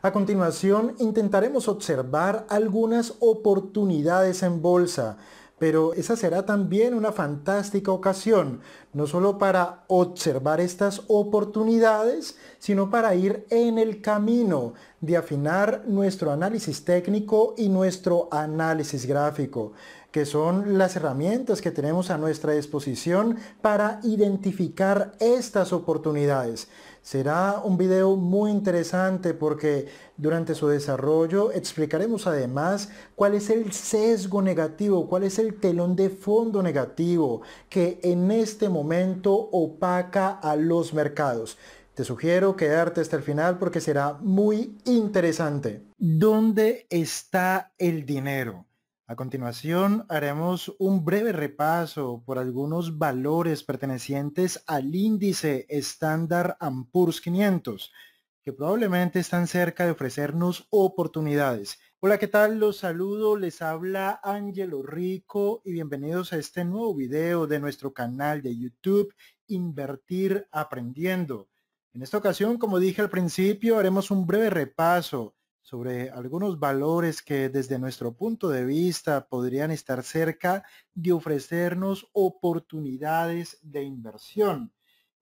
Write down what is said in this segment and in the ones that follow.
A continuación intentaremos observar algunas oportunidades en bolsa, pero esa será también una fantástica ocasión, no solo para observar estas oportunidades, sino para ir en el camino de afinar nuestro análisis técnico y nuestro análisis gráfico, que son las herramientas que tenemos a nuestra disposición para identificar estas oportunidades. Será un video muy interesante porque durante su desarrollo explicaremos además cuál es el sesgo negativo, cuál es el telón de fondo negativo que en este momento opaca a los mercados. Te sugiero quedarte hasta el final porque será muy interesante. ¿Dónde está el dinero? A continuación haremos un breve repaso por algunos valores pertenecientes al índice estándar Ampurs 500, que probablemente están cerca de ofrecernos oportunidades. Hola, ¿qué tal? Los saludo, les habla Ángelo Rico y bienvenidos a este nuevo video de nuestro canal de YouTube Invertir Aprendiendo. En esta ocasión, como dije al principio, haremos un breve repaso sobre algunos valores que desde nuestro punto de vista podrían estar cerca de ofrecernos oportunidades de inversión.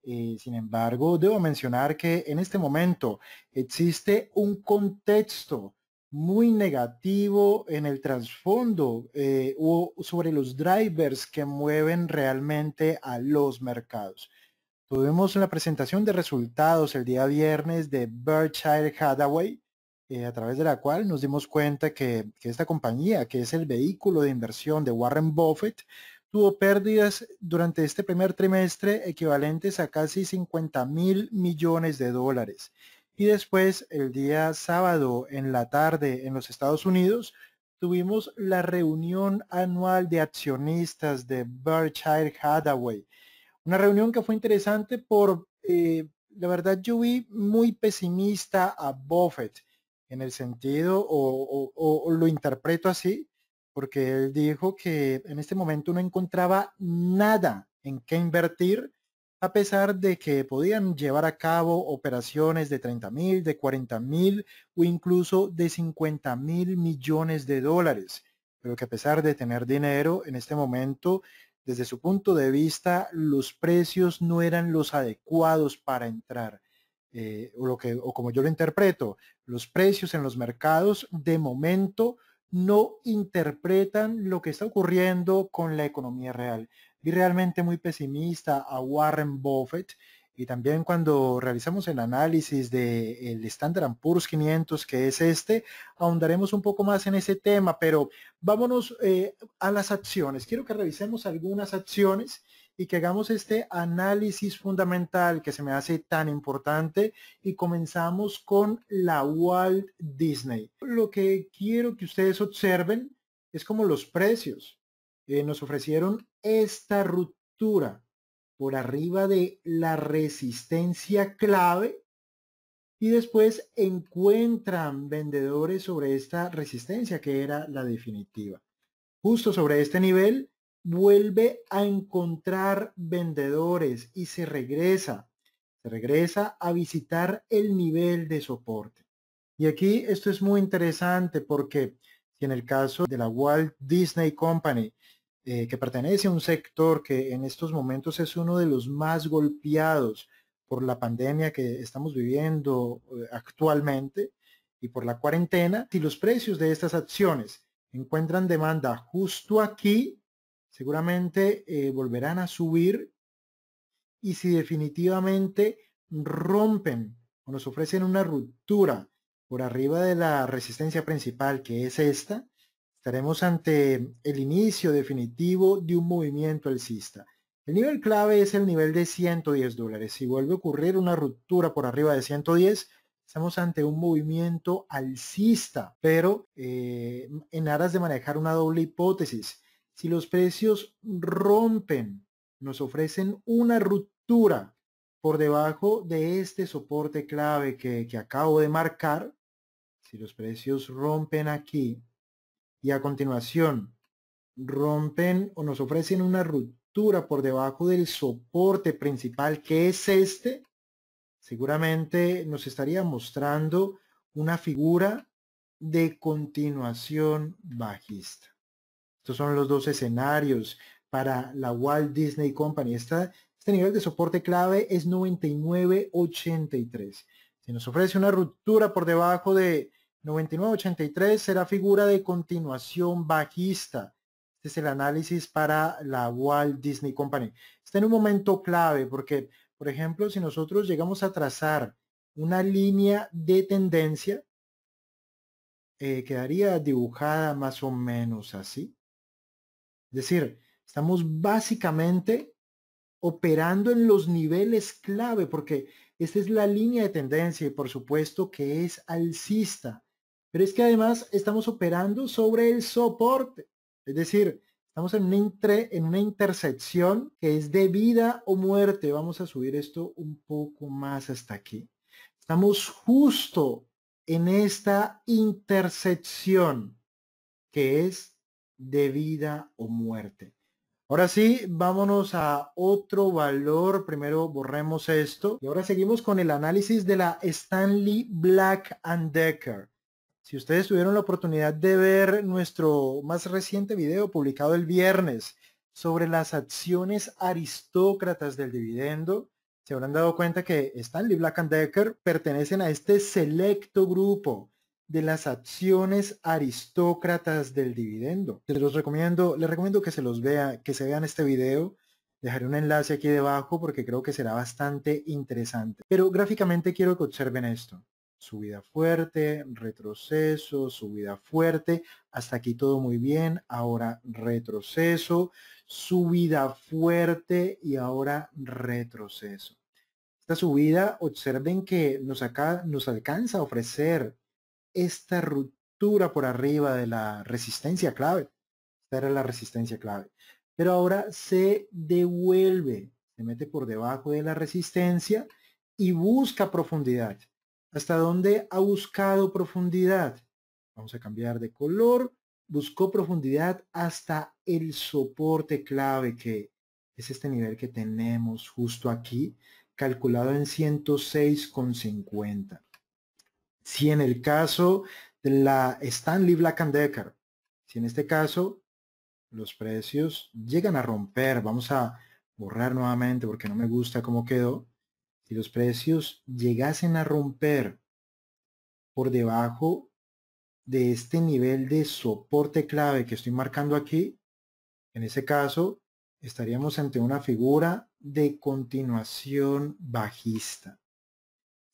Eh, sin embargo, debo mencionar que en este momento existe un contexto muy negativo en el trasfondo eh, o sobre los drivers que mueven realmente a los mercados. Tuvimos una presentación de resultados el día viernes de Berkshire Hathaway, eh, a través de la cual nos dimos cuenta que, esta compañía, que es el vehículo de inversión de Warren Buffett, tuvo pérdidas durante este primer trimestre equivalentes a casi 50 mil millones de dólares. Y después, el día sábado en la tarde en los Estados Unidos, tuvimos la reunión anual de accionistas de Berkshire Hathaway. Una reunión que fue interesante por, eh, la verdad, yo vi muy pesimista a Buffett en el sentido, o, lo interpreto así, porque él dijo que en este momento no encontraba nada en qué invertir, a pesar de que podían llevar a cabo operaciones de 30 mil, de 40 mil o incluso de 50 mil millones de dólares, pero que a pesar de tener dinero en este momento, desde su punto de vista, los precios no eran los adecuados para entrar. Eh, o, lo que, o como yo lo interpreto, los precios en los mercados de momento no interpretan lo que está ocurriendo con la economía real. Vi realmente muy pesimista a Warren Buffett y también cuando realizamos el análisis del el Standard Poor's 500, que es este, ahondaremos un poco más en ese tema, pero vámonos eh, a las acciones. Quiero que revisemos algunas acciones y que hagamos este análisis fundamental que se me hace tan importante y comenzamos con la Walt Disney. Lo que quiero que ustedes observen es como los precios. Eh, nos ofrecieron esta ruptura por arriba de la resistencia clave y después encuentran vendedores sobre esta resistencia que era la definitiva. Justo sobre este nivel vuelve a encontrar vendedores y se regresa, se regresa a visitar el nivel de soporte. Y aquí esto es muy interesante porque si en el caso de la Walt Disney Company, eh, que pertenece a un sector que en estos momentos es uno de los más golpeados por la pandemia que estamos viviendo eh, actualmente y por la cuarentena, si los precios de estas acciones encuentran demanda justo aquí, Seguramente eh, volverán a subir y si definitivamente rompen o nos ofrecen una ruptura por arriba de la resistencia principal que es esta, estaremos ante el inicio definitivo de un movimiento alcista. El nivel clave es el nivel de 110 dólares. Si vuelve a ocurrir una ruptura por arriba de 110, estamos ante un movimiento alcista, pero eh, en aras de manejar una doble hipótesis. Si los precios rompen, nos ofrecen una ruptura por debajo de este soporte clave que, acabo de marcar, si los precios rompen aquí y a continuación rompen o nos ofrecen una ruptura por debajo del soporte principal que es este, seguramente nos estaría mostrando una figura de continuación bajista. Estos son los dos escenarios para la Walt Disney Company. este nivel de soporte clave es 99.83. Si nos ofrece una ruptura por debajo de 99.83 será figura de continuación bajista. Este es el análisis para la Walt Disney Company. Está en un momento clave porque, por ejemplo, si nosotros llegamos a trazar una línea de tendencia, eh, quedaría dibujada más o menos así. Es decir, estamos básicamente operando en los niveles clave, porque esta es la línea de tendencia y por supuesto que es alcista. Pero es que además estamos operando sobre el soporte, es decir, estamos en una, intersección que es de vida o muerte. Vamos a subir esto un poco más hasta aquí. Estamos justo en esta intersección que es de vida o muerte. Ahora sí, vámonos a otro valor. Primero borremos esto. Y ahora seguimos con el análisis de la Stanley Black and Decker. Si ustedes tuvieron la oportunidad de ver nuestro más reciente video publicado el viernes sobre las acciones aristócratas del dividendo, se habrán dado cuenta que Stanley Black and Decker pertenecen a este selecto grupo de las acciones aristócratas del dividendo. Les los recomiendo, les recomiendo que se los vea, que se vean este video. Dejaré un enlace aquí debajo porque creo que será bastante interesante. Pero gráficamente quiero que observen esto. Subida fuerte, retroceso, subida fuerte, hasta aquí todo muy bien, ahora retroceso, subida fuerte y ahora retroceso. Esta subida, observen que nos, acá, nos alcanza a ofrecer esta ruptura por arriba de la resistencia clave. Esta era la resistencia clave. Pero ahora se devuelve, se mete por debajo de la resistencia y busca profundidad. ¿Hasta dónde ha buscado profundidad? Vamos a cambiar de color. Buscó profundidad hasta el soporte clave que es este nivel que tenemos justo aquí, calculado en 106,50. Si en el caso de la Stanley Black and Decker, si en este caso los precios llegan a romper, vamos a borrar nuevamente porque no me gusta cómo quedó, si los precios llegasen a romper por debajo de este nivel de soporte clave que estoy marcando aquí, en ese caso estaríamos ante una figura de continuación bajista.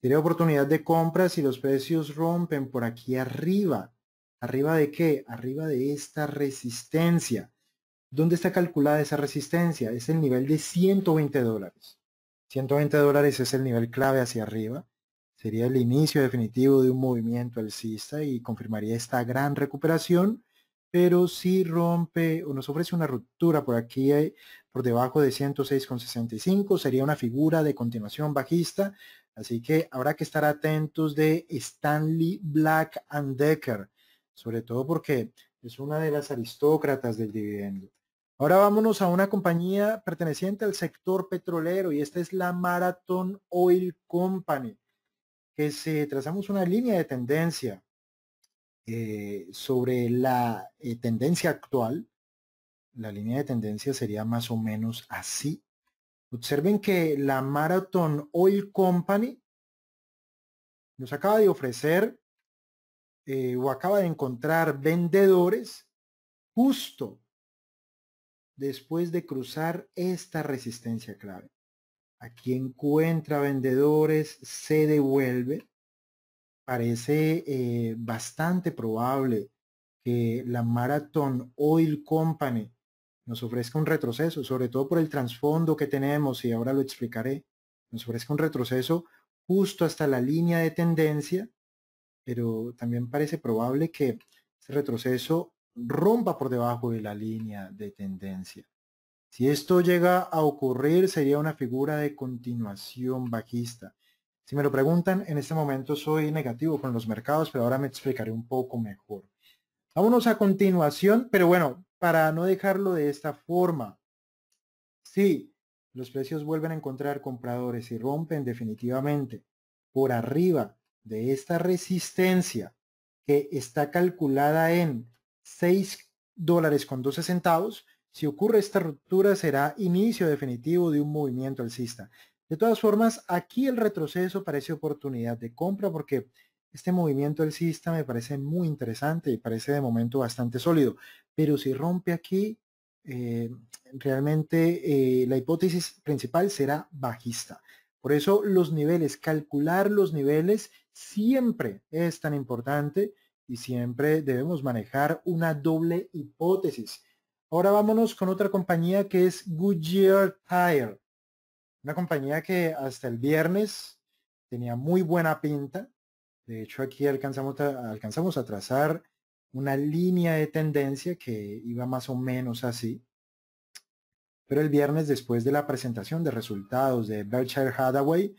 Tiene oportunidad de compra si los precios rompen por aquí arriba. ¿Arriba de qué? Arriba de esta resistencia. ¿Dónde está calculada esa resistencia? Es el nivel de 120 dólares. 120 dólares es el nivel clave hacia arriba. Sería el inicio definitivo de un movimiento alcista y confirmaría esta gran recuperación. Pero si rompe o nos ofrece una ruptura por aquí, eh, por debajo de 106,65, sería una figura de continuación bajista Así que habrá que estar atentos de Stanley Black and Decker, sobre todo porque es una de las aristócratas del dividendo. Ahora vámonos a una compañía perteneciente al sector petrolero y esta es la Marathon Oil Company, que si trazamos una línea de tendencia eh, sobre la eh, tendencia actual, la línea de tendencia sería más o menos así Observen que la Marathon Oil Company nos acaba de ofrecer eh, o acaba de encontrar vendedores justo después de cruzar esta resistencia clave. Aquí encuentra vendedores, se devuelve. Parece eh, bastante probable que la Marathon Oil Company nos ofrezca un retroceso, sobre todo por el trasfondo que tenemos, y ahora lo explicaré, nos ofrezca un retroceso justo hasta la línea de tendencia, pero también parece probable que ese retroceso rompa por debajo de la línea de tendencia. Si esto llega a ocurrir, sería una figura de continuación bajista. Si me lo preguntan, en este momento soy negativo con los mercados, pero ahora me explicaré un poco mejor. Vámonos a continuación, pero bueno, para no dejarlo de esta forma. si los precios vuelven a encontrar compradores y rompen definitivamente por arriba de esta resistencia que está calculada en 6 dólares con 12 centavos. Si ocurre esta ruptura será inicio definitivo de un movimiento alcista. De todas formas, aquí el retroceso parece oportunidad de compra porque este movimiento alcista me parece muy interesante y parece de momento bastante sólido pero si rompe aquí, eh, realmente eh, la hipótesis principal será bajista. Por eso los niveles, calcular los niveles siempre es tan importante y siempre debemos manejar una doble hipótesis. Ahora vámonos con otra compañía que es Goodyear Tire. Una compañía que hasta el viernes tenía muy buena pinta. De hecho, aquí alcanzamos alcanzamos a trazar una línea de tendencia que iba más o menos así. Pero el viernes, después de la presentación de resultados de Berkshire Hathaway,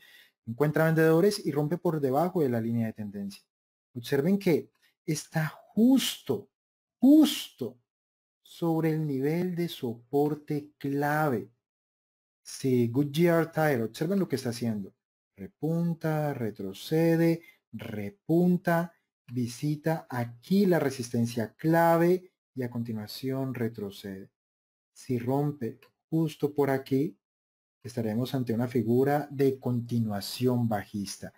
encuentra vendedores y rompe por debajo de la línea de tendencia. Observen que está justo, justo sobre el nivel de soporte clave. Si Goodyear Tire, observen lo que está haciendo. Repunta, retrocede, repunta, visita aquí la resistencia clave y a continuación retrocede. Si rompe justo por aquí, estaremos ante una figura de continuación bajista.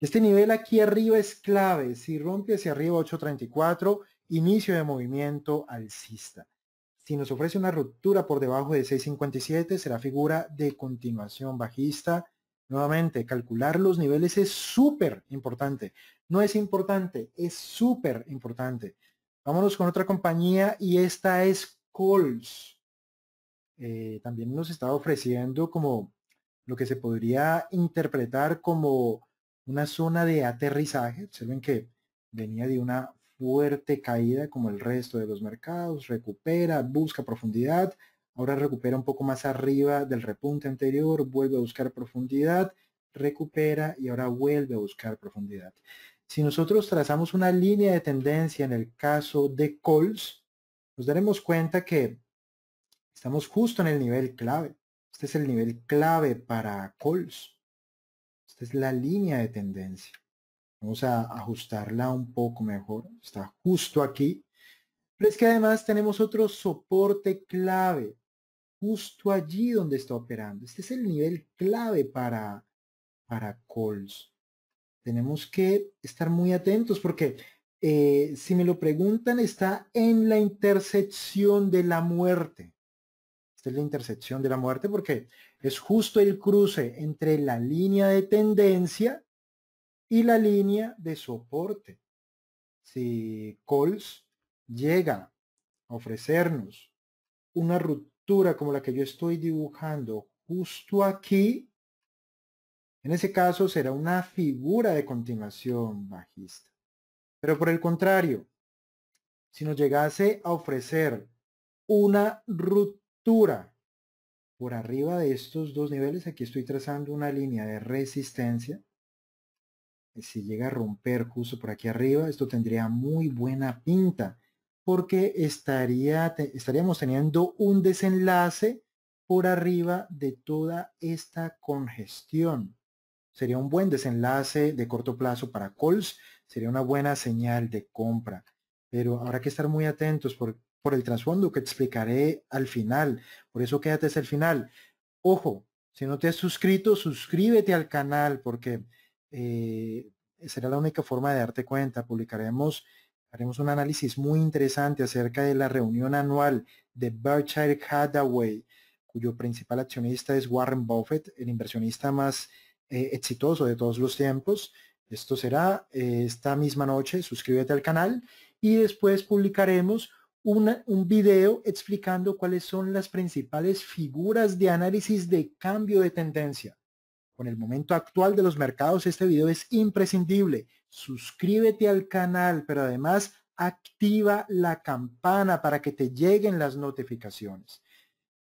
Este nivel aquí arriba es clave. Si rompe hacia arriba 834, inicio de movimiento alcista. Si nos ofrece una ruptura por debajo de 657, será figura de continuación bajista Nuevamente, calcular los niveles es súper importante. No es importante, es súper importante. Vámonos con otra compañía y esta es Coles. Eh, también nos está ofreciendo como lo que se podría interpretar como una zona de aterrizaje. Observen que venía de una fuerte caída como el resto de los mercados, recupera, busca profundidad, Ahora recupera un poco más arriba del repunte anterior, vuelve a buscar profundidad, recupera y ahora vuelve a buscar profundidad. Si nosotros trazamos una línea de tendencia en el caso de calls, nos daremos cuenta que estamos justo en el nivel clave. Este es el nivel clave para calls. Esta es la línea de tendencia. Vamos a ajustarla un poco mejor. Está justo aquí. Pero es que además tenemos otro soporte clave justo allí donde está operando. Este es el nivel clave para, para calls. Tenemos que estar muy atentos porque eh, si me lo preguntan, está en la intersección de la muerte. Esta es la intersección de la muerte porque es justo el cruce entre la línea de tendencia y la línea de soporte. Si Coles llega a ofrecernos una ruta como la que yo estoy dibujando justo aquí, en ese caso será una figura de continuación bajista. Pero por el contrario, si nos llegase a ofrecer una ruptura por arriba de estos dos niveles, aquí estoy trazando una línea de resistencia, y si llega a romper justo por aquí arriba, esto tendría muy buena pinta porque estaríamos teniendo un desenlace por arriba de toda esta congestión. Sería un buen desenlace de corto plazo para calls, sería una buena señal de compra, pero habrá que estar muy atentos por, el trasfondo que te explicaré al final, por eso quédate hasta el final. Ojo, si no te has suscrito, suscríbete al canal porque eh, será la única forma de darte cuenta. Publicaremos haremos un análisis muy interesante acerca de la reunión anual de Berkshire Hathaway, cuyo principal accionista es Warren Buffett, el inversionista más eh, exitoso de todos los tiempos. Esto será eh, esta misma noche, suscríbete al canal y después publicaremos un video explicando cuáles son las principales figuras de análisis de cambio de tendencia. Con el momento actual de los mercados, este video es imprescindible suscríbete al canal, pero además activa la campana para que te lleguen las notificaciones.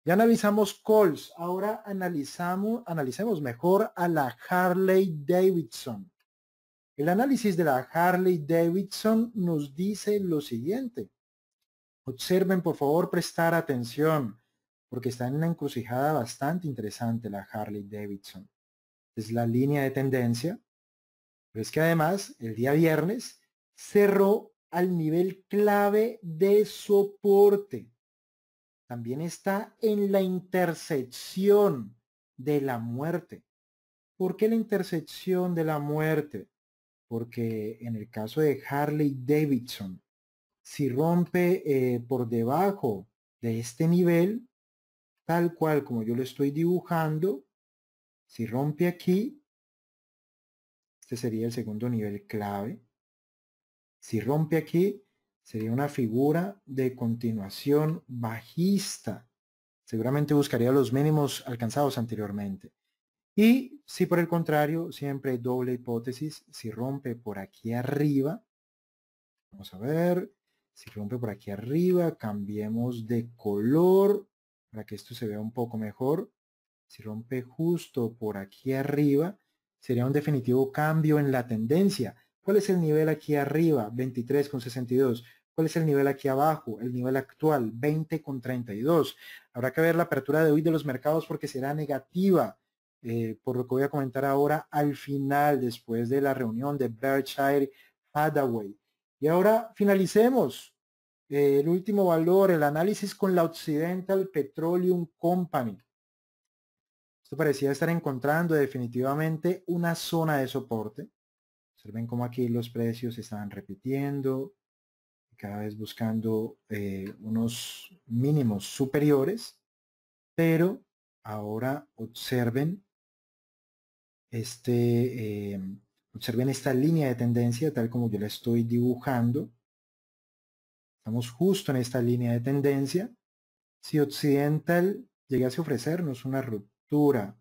Ya analizamos calls ahora analizamos, analicemos mejor a la Harley Davidson. El análisis de la Harley Davidson nos dice lo siguiente. Observen por favor prestar atención, porque está en una encrucijada bastante interesante la Harley Davidson. Es la línea de tendencia, pero es que además, el día viernes, cerró al nivel clave de soporte. También está en la intersección de la muerte. ¿Por qué la intersección de la muerte? Porque en el caso de Harley Davidson, si rompe eh, por debajo de este nivel, tal cual como yo lo estoy dibujando, si rompe aquí, este sería el segundo nivel clave. Si rompe aquí, sería una figura de continuación bajista. Seguramente buscaría los mínimos alcanzados anteriormente. Y si por el contrario, siempre doble hipótesis, si rompe por aquí arriba, vamos a ver, si rompe por aquí arriba, cambiemos de color para que esto se vea un poco mejor. Si rompe justo por aquí arriba, sería un definitivo cambio en la tendencia. ¿Cuál es el nivel aquí arriba? 23,62. ¿Cuál es el nivel aquí abajo? El nivel actual, 20,32. Habrá que ver la apertura de hoy de los mercados porque será negativa, eh, por lo que voy a comentar ahora al final, después de la reunión de Berkshire Hathaway. Y ahora finalicemos eh, el último valor, el análisis con la Occidental Petroleum Company. Esto parecía estar encontrando definitivamente una zona de soporte. Observen cómo aquí los precios se estaban repitiendo, cada vez buscando eh, unos mínimos superiores, pero ahora observen este eh, observen esta línea de tendencia tal como yo la estoy dibujando estamos justo en esta línea de tendencia si occidental llegase a ofrecernos una ruptura por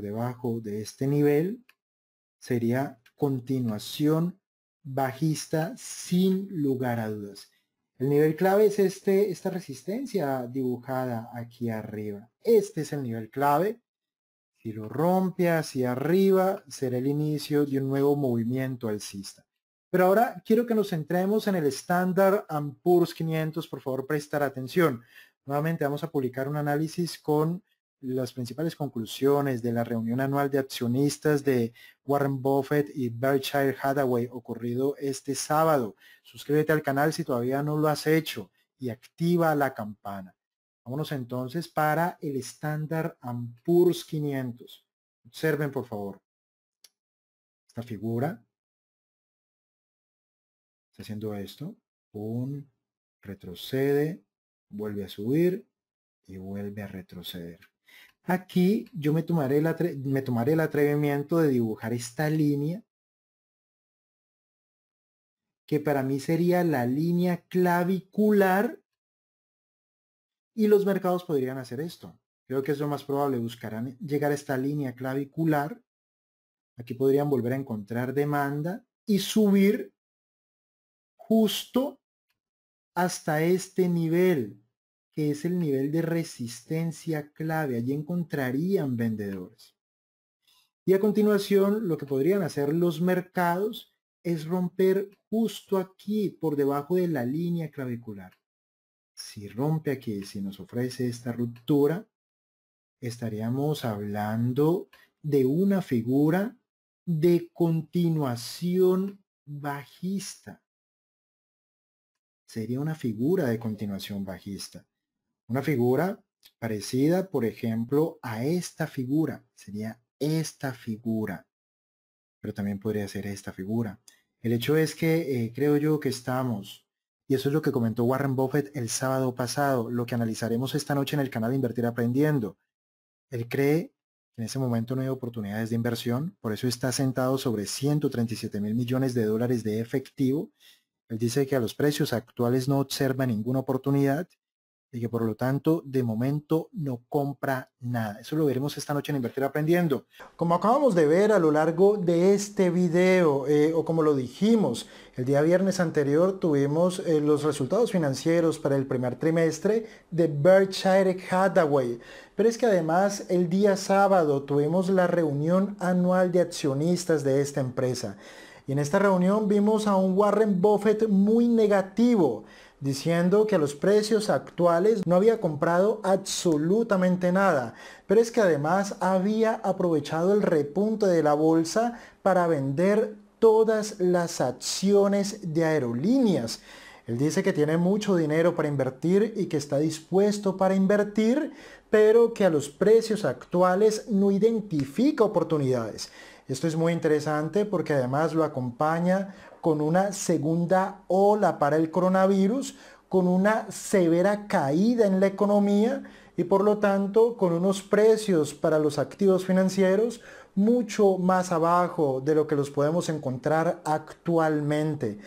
debajo de este nivel sería continuación bajista sin lugar a dudas. El nivel clave es este, esta resistencia dibujada aquí arriba. Este es el nivel clave. Si lo rompe hacia arriba, será el inicio de un nuevo movimiento alcista. Pero ahora quiero que nos centremos en el estándar Ampurs 500. Por favor, prestar atención. Nuevamente vamos a publicar un análisis con las principales conclusiones de la reunión anual de accionistas de Warren Buffett y Berkshire Hathaway ocurrido este sábado. Suscríbete al canal si todavía no lo has hecho y activa la campana. Vámonos entonces para el estándar Ampurs 500. Observen por favor esta figura. Está haciendo esto. Un retrocede, vuelve a subir y vuelve a retroceder. Aquí yo me tomaré, el me tomaré el atrevimiento de dibujar esta línea, que para mí sería la línea clavicular, y los mercados podrían hacer esto. Creo que es lo más probable, buscarán llegar a esta línea clavicular, aquí podrían volver a encontrar demanda y subir justo hasta este nivel, es el nivel de resistencia clave. Allí encontrarían vendedores. Y a continuación, lo que podrían hacer los mercados es romper justo aquí, por debajo de la línea clavicular. Si rompe aquí, si nos ofrece esta ruptura, estaríamos hablando de una figura de continuación bajista. Sería una figura de continuación bajista. Una figura parecida, por ejemplo, a esta figura. Sería esta figura. Pero también podría ser esta figura. El hecho es que eh, creo yo que estamos, y eso es lo que comentó Warren Buffett el sábado pasado, lo que analizaremos esta noche en el canal Invertir Aprendiendo. Él cree que en ese momento no hay oportunidades de inversión, por eso está sentado sobre 137 mil millones de dólares de efectivo. Él dice que a los precios actuales no observa ninguna oportunidad y que por lo tanto de momento no compra nada. Eso lo veremos esta noche en Invertir Aprendiendo. Como acabamos de ver a lo largo de este video, eh, o como lo dijimos, el día viernes anterior tuvimos eh, los resultados financieros para el primer trimestre de Berkshire Hathaway. Pero es que además el día sábado tuvimos la reunión anual de accionistas de esta empresa. Y en esta reunión vimos a un Warren Buffett muy negativo diciendo que a los precios actuales no había comprado absolutamente nada, pero es que además había aprovechado el repunte de la bolsa para vender todas las acciones de aerolíneas. Él dice que tiene mucho dinero para invertir y que está dispuesto para invertir, pero que a los precios actuales no identifica oportunidades. Esto es muy interesante porque además lo acompaña con una segunda ola para el coronavirus, con una severa caída en la economía y por lo tanto con unos precios para los activos financieros mucho más abajo de lo que los podemos encontrar actualmente.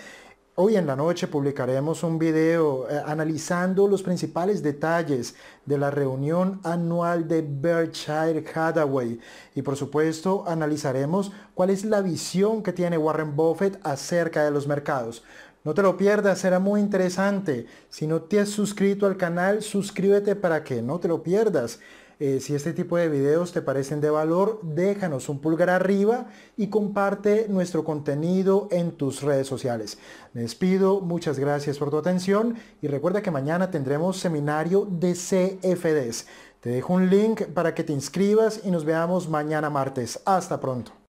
Hoy en la noche publicaremos un video eh, analizando los principales detalles de la reunión anual de Berkshire Hathaway y por supuesto analizaremos cuál es la visión que tiene Warren Buffett acerca de los mercados. No te lo pierdas, será muy interesante. Si no te has suscrito al canal, suscríbete para que no te lo pierdas. Eh, si este tipo de videos te parecen de valor, déjanos un pulgar arriba y comparte nuestro contenido en tus redes sociales. Me despido, muchas gracias por tu atención y recuerda que mañana tendremos seminario de CFDs. Te dejo un link para que te inscribas y nos veamos mañana martes. Hasta pronto.